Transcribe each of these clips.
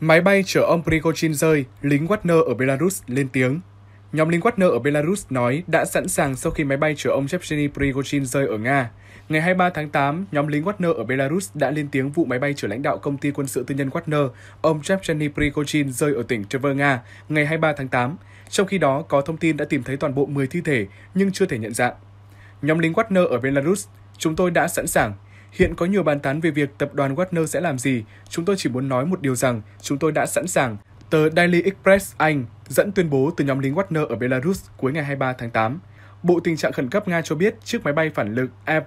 Máy bay chở ông Prigozhin rơi, lính Wagner ở Belarus lên tiếng. Nhóm lính Wagner ở Belarus nói đã sẵn sàng sau khi máy bay chở ông Yevgeny Prigozhin rơi ở Nga. Ngày 23 tháng 8, nhóm lính Wagner ở Belarus đã lên tiếng vụ máy bay chở lãnh đạo công ty quân sự tư nhân Wagner, ông Yevgeny Prigozhin rơi ở tỉnh Tver Nga ngày 23 tháng 8. Trong khi đó, có thông tin đã tìm thấy toàn bộ 10 thi thể nhưng chưa thể nhận dạng. Nhóm lính Wagner ở Belarus, chúng tôi đã sẵn sàng, Hiện có nhiều bàn tán về việc tập đoàn Warner sẽ làm gì, chúng tôi chỉ muốn nói một điều rằng chúng tôi đã sẵn sàng. Tờ Daily Express Anh dẫn tuyên bố từ nhóm lính Warner ở Belarus cuối ngày 23 tháng 8. Bộ Tình trạng Khẩn cấp Nga cho biết chiếc máy bay phản lực Air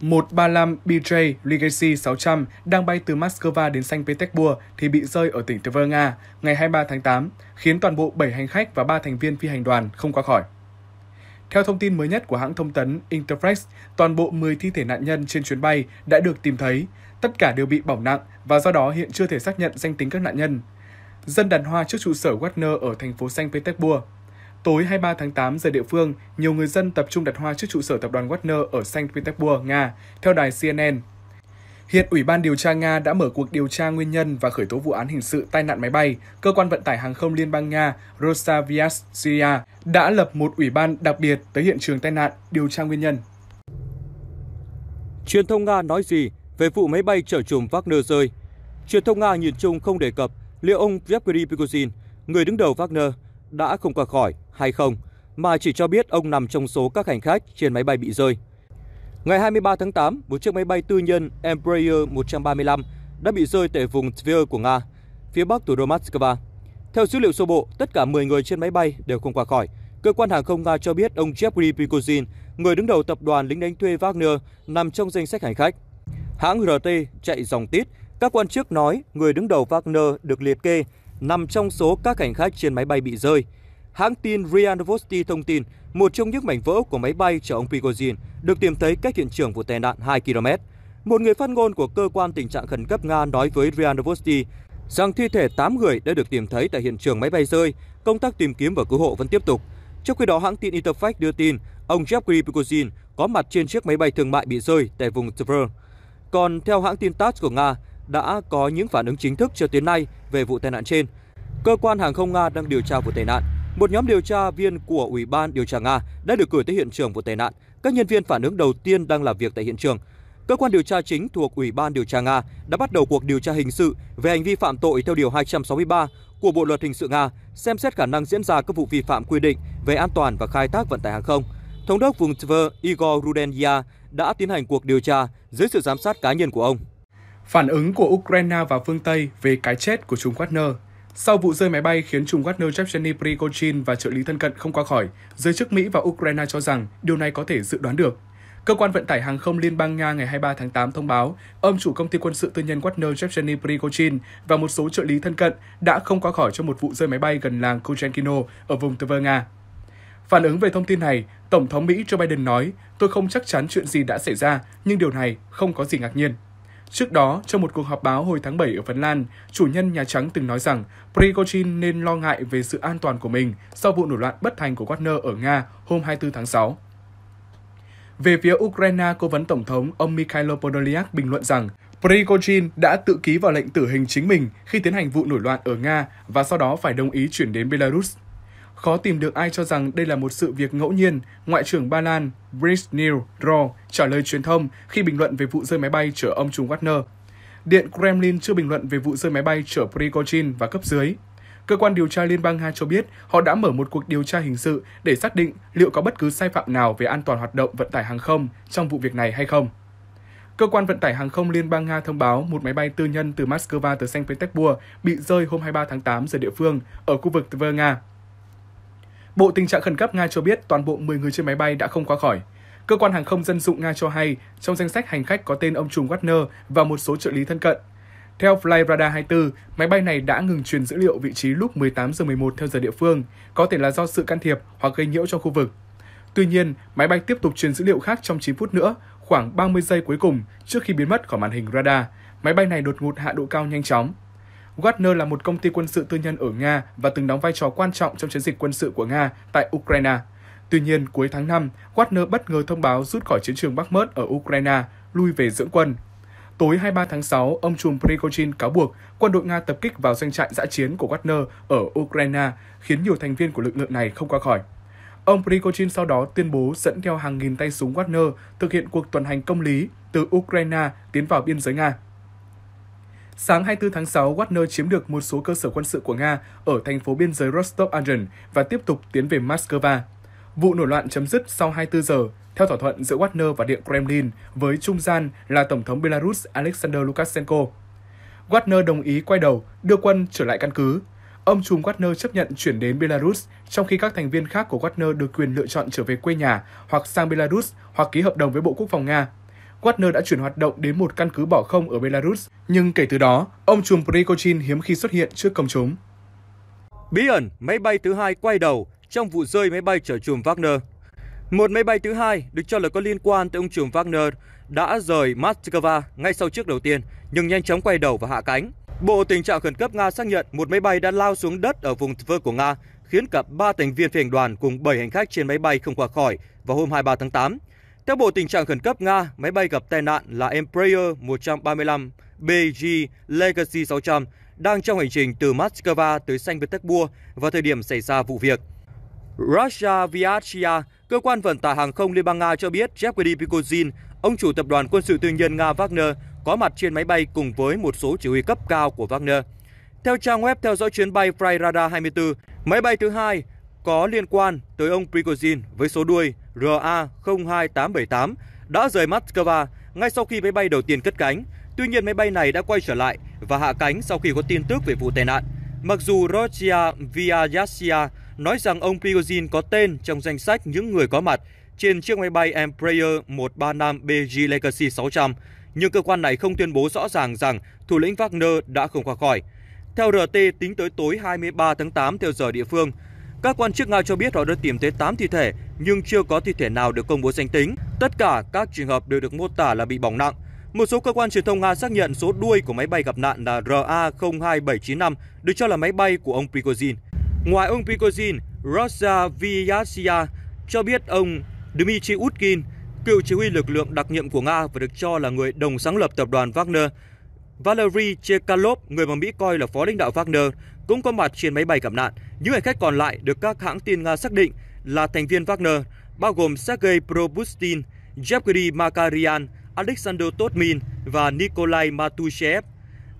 135BJ Legacy 600 đang bay từ Moscow đến Saint Petersburg thì bị rơi ở tỉnh Tver Nga ngày 23 tháng 8, khiến toàn bộ 7 hành khách và 3 thành viên phi hành đoàn không qua khỏi. Theo thông tin mới nhất của hãng thông tấn Interfax, toàn bộ 10 thi thể nạn nhân trên chuyến bay đã được tìm thấy. Tất cả đều bị bỏng nặng và do đó hiện chưa thể xác nhận danh tính các nạn nhân. Dân đàn hoa trước trụ sở Wagner ở thành phố Saint Petersburg. Tối 23 tháng 8 giờ địa phương, nhiều người dân tập trung đặt hoa trước trụ sở tập đoàn Wagner ở Saint Petersburg, Nga, theo đài CNN. Hiện Ủy ban điều tra Nga đã mở cuộc điều tra nguyên nhân và khởi tố vụ án hình sự tai nạn máy bay. Cơ quan vận tải hàng không Liên bang Nga Rosaviatsya đã lập một ủy ban đặc biệt tới hiện trường tai nạn điều tra nguyên nhân. Truyền thông Nga nói gì về vụ máy bay chở chùm Wagner rơi? Truyền thông Nga nhìn chung không đề cập liệu ông Yevgeny Prigozhin, người đứng đầu Wagner, đã không qua khỏi hay không, mà chỉ cho biết ông nằm trong số các hành khách trên máy bay bị rơi. Ngày 23 tháng 8, một chiếc máy bay tư nhân Embraer 135 đã bị rơi tại vùng Tver của Nga, phía bắc thủ đô Moscow. Theo dữ liệu sơ bộ, tất cả 10 người trên máy bay đều không qua khỏi. Cơ quan hàng không Nga cho biết ông Yevgeny Prigozhin, người đứng đầu tập đoàn lính đánh thuê Wagner, nằm trong danh sách hành khách. Hãng RT chạy dòng tít, các quan chức nói người đứng đầu Wagner được liệt kê nằm trong số các hành khách trên máy bay bị rơi. Hãng tin RIA Novosti thông tin một trong những mảnh vỡ của máy bay chở ông Prigozhin được tìm thấy cách hiện trường vụ tai nạn 2 km. Một người phát ngôn của cơ quan tình trạng khẩn cấp Nga nói với RIA Novosti rằng thi thể 8 người đã được tìm thấy tại hiện trường máy bay rơi, công tác tìm kiếm và cứu hộ vẫn tiếp tục. Trong khi đó, hãng tin Interfax đưa tin ông Jeffrey Prigozhin có mặt trên chiếc máy bay thương mại bị rơi tại vùng Tver. Còn theo hãng tin TASS của Nga, đã có những phản ứng chính thức cho tới nay về vụ tai nạn trên. Cơ quan hàng không Nga đang điều tra vụ tai nạn. Một nhóm điều tra viên của Ủy ban điều tra Nga đã được cử tới hiện trường vụ tai nạn. Các nhân viên phản ứng đầu tiên đang làm việc tại hiện trường cơ quan điều tra chính thuộc Ủy ban điều tra Nga đã bắt đầu cuộc điều tra hình sự về hành vi phạm tội theo điều 263 của Bộ luật hình sự Nga, xem xét khả năng diễn ra các vụ vi phạm quy định về an toàn và khai thác vận tải hàng không. Thống đốc vùng Tver Igor Rudenya đã tiến hành cuộc điều tra dưới sự giám sát cá nhân của ông. Phản ứng của Ukraine và phương Tây về cái chết của Trung Wagner sau vụ rơi máy bay khiến Trung Wagner Yevgeny Prigozhin và trợ lý thân cận không qua khỏi, giới chức Mỹ và Ukraine cho rằng điều này có thể dự đoán được. Cơ quan vận tải hàng không Liên bang Nga ngày 23 tháng 8 thông báo, ông chủ công ty quân sự tư nhân Wagner Yevgeny Prigozhin và một số trợ lý thân cận đã không qua khỏi trong một vụ rơi máy bay gần làng Kuchenkino ở vùng Tver Nga. Phản ứng về thông tin này, Tổng thống Mỹ Joe Biden nói, tôi không chắc chắn chuyện gì đã xảy ra, nhưng điều này không có gì ngạc nhiên. Trước đó, trong một cuộc họp báo hồi tháng 7 ở Phần Lan, chủ nhân Nhà Trắng từng nói rằng Prigozhin nên lo ngại về sự an toàn của mình sau vụ nổi loạn bất thành của Wagner ở Nga hôm 24 tháng 6. Về phía Ukraine, cố vấn Tổng thống ông Mikhailo Podolyak bình luận rằng Prigozhin đã tự ký vào lệnh tử hình chính mình khi tiến hành vụ nổi loạn ở Nga và sau đó phải đồng ý chuyển đến Belarus. Khó tìm được ai cho rằng đây là một sự việc ngẫu nhiên, Ngoại trưởng Ba Lan Brezhnil Ro trả lời truyền thông khi bình luận về vụ rơi máy bay chở ông Trung Wagner. Điện Kremlin chưa bình luận về vụ rơi máy bay chở Prigozhin và cấp dưới. Cơ quan điều tra Liên bang Nga cho biết họ đã mở một cuộc điều tra hình sự để xác định liệu có bất cứ sai phạm nào về an toàn hoạt động vận tải hàng không trong vụ việc này hay không. Cơ quan vận tải hàng không Liên bang Nga thông báo một máy bay tư nhân từ Moscow tới Saint Petersburg bị rơi hôm 23 tháng 8 giờ địa phương ở khu vực Tver Nga. Bộ tình trạng khẩn cấp Nga cho biết toàn bộ 10 người trên máy bay đã không qua khỏi. Cơ quan hàng không dân dụng Nga cho hay trong danh sách hành khách có tên ông Trùng Wagner và một số trợ lý thân cận. Theo Flyradar 24, máy bay này đã ngừng truyền dữ liệu vị trí lúc 18 giờ 11 theo giờ địa phương, có thể là do sự can thiệp hoặc gây nhiễu trong khu vực. Tuy nhiên, máy bay tiếp tục truyền dữ liệu khác trong 9 phút nữa, khoảng 30 giây cuối cùng trước khi biến mất khỏi màn hình radar. Máy bay này đột ngột hạ độ cao nhanh chóng. Wagner là một công ty quân sự tư nhân ở Nga và từng đóng vai trò quan trọng trong chiến dịch quân sự của Nga tại Ukraine. Tuy nhiên, cuối tháng 5, Wagner bất ngờ thông báo rút khỏi chiến trường bắc Bakhmut ở Ukraine, lui về dưỡng quân. Tối 23 tháng 6, ông trùm Prigozhin cáo buộc quân đội Nga tập kích vào doanh trại dã chiến của Wagner ở Ukraine, khiến nhiều thành viên của lực lượng này không qua khỏi. Ông Prigozhin sau đó tuyên bố dẫn theo hàng nghìn tay súng Wagner thực hiện cuộc tuần hành công lý từ Ukraine tiến vào biên giới Nga. Sáng 24 tháng 6, Wagner chiếm được một số cơ sở quân sự của Nga ở thành phố biên giới rostov on don và tiếp tục tiến về Moscow. Vụ nổi loạn chấm dứt sau 24 giờ, theo thỏa thuận giữa Wagner và Điện Kremlin với trung gian là Tổng thống Belarus Alexander Lukashenko. Wagner đồng ý quay đầu, đưa quân trở lại căn cứ. Ông trùm Wagner chấp nhận chuyển đến Belarus, trong khi các thành viên khác của Wagner được quyền lựa chọn trở về quê nhà hoặc sang Belarus hoặc ký hợp đồng với Bộ Quốc phòng Nga. Wagner đã chuyển hoạt động đến một căn cứ bỏ không ở Belarus, nhưng kể từ đó, ông trùm Prigozhin hiếm khi xuất hiện trước công chúng. Bí ẩn, máy bay thứ hai quay đầu, trong vụ rơi máy bay chở chùm Wagner. Một máy bay thứ hai được cho là có liên quan tới ông chùm Wagner đã rời Moscow ngay sau chiếc đầu tiên, nhưng nhanh chóng quay đầu và hạ cánh. Bộ tình trạng khẩn cấp Nga xác nhận một máy bay đã lao xuống đất ở vùng Tver của Nga, khiến cả 3 thành viên phi hành đoàn cùng 7 hành khách trên máy bay không qua khỏi vào hôm 23 tháng 8. Theo Bộ Tình trạng Khẩn cấp Nga, máy bay gặp tai nạn là Embraer 135 BG Legacy 60000 đang trong hành trình từ Moscow tới Saint Petersburg vào thời điểm xảy ra vụ việc. Russia Viatchia, cơ quan vận tải hàng không Liên bang Nga cho biết Yevgeny Prigozhin, ông chủ tập đoàn quân sự tư nhân Nga Wagner, có mặt trên máy bay cùng với một số chỉ huy cấp cao của Wagner. Theo trang web theo dõi chuyến bay Flyradar 24, máy bay thứ hai có liên quan tới ông Prigozhin với số đuôi RA02878 đã rời Moscow ngay sau khi máy bay đầu tiên cất cánh. Tuy nhiên máy bay này đã quay trở lại và hạ cánh sau khi có tin tức về vụ tai nạn. Mặc dù Rosia Viajasia nói rằng ông Prigozhin có tên trong danh sách những người có mặt trên chiếc máy bay Embraer 135 BG Legacy 600, nhưng cơ quan này không tuyên bố rõ ràng rằng thủ lĩnh Wagner đã không qua khỏi. Theo RT, tính tới tối 23 tháng 8 theo giờ địa phương, các quan chức Nga cho biết họ đã tìm tới 8 thi thể, nhưng chưa có thi thể nào được công bố danh tính. Tất cả các trường hợp đều được mô tả là bị bỏng nặng. Một số cơ quan truyền thông Nga xác nhận số đuôi của máy bay gặp nạn là RA-02795, được cho là máy bay của ông Prigozhin. Ngoài ông Prigozhin, Rosa Vyazia cho biết ông Dmitry Utkin, cựu chỉ huy lực lượng đặc nhiệm của Nga và được cho là người đồng sáng lập tập đoàn Wagner, Valery Chekalov, người mà Mỹ coi là phó lãnh đạo Wagner, cũng có mặt trên máy bay gặp nạn. Những hành khách còn lại được các hãng tin Nga xác định là thành viên Wagner, bao gồm Sergei Probustin, Yevgeny Makarian, Alexander Totmin và Nikolai Matushev.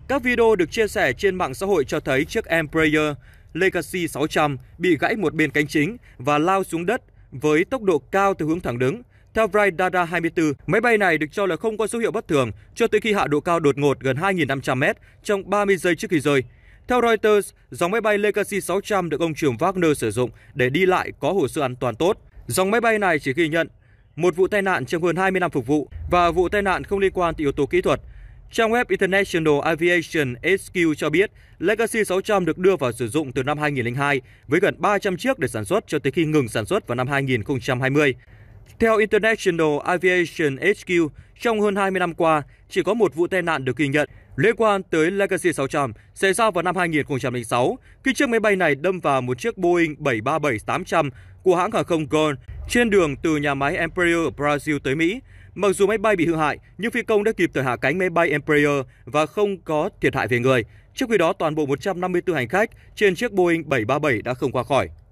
Các video được chia sẻ trên mạng xã hội cho thấy chiếc Embraer Legacy 600 bị gãy một bên cánh chính và lao xuống đất với tốc độ cao từ hướng thẳng đứng. Theo Bright Data 24, máy bay này được cho là không có dấu hiệu bất thường cho tới khi hạ độ cao đột ngột gần 2.500m trong 30 giây trước khi rơi. Theo Reuters, dòng máy bay Legacy 600 được ông trưởng Wagner sử dụng để đi lại có hồ sơ an toàn tốt. Dòng máy bay này chỉ ghi nhận một vụ tai nạn trong hơn 20 năm phục vụ và vụ tai nạn không liên quan tới yếu tố kỹ thuật, Trang web International Aviation HQ cho biết Legacy 600 được đưa vào sử dụng từ năm 2002 với gần 300 chiếc để sản xuất cho tới khi ngừng sản xuất vào năm 2020. Theo International Aviation HQ, trong hơn 20 năm qua, chỉ có một vụ tai nạn được ghi nhận liên quan tới Legacy 600 xảy ra vào năm 2006 khi chiếc máy bay này đâm vào một chiếc Boeing 737-800 của hãng hàng không Gol trên đường từ nhà máy Imperial Brazil tới Mỹ. Mặc dù máy bay bị hư hại, nhưng phi công đã kịp thời hạ cánh máy bay Empire và không có thiệt hại về người. Trước khi đó, toàn bộ 154 hành khách trên chiếc Boeing 737 đã không qua khỏi.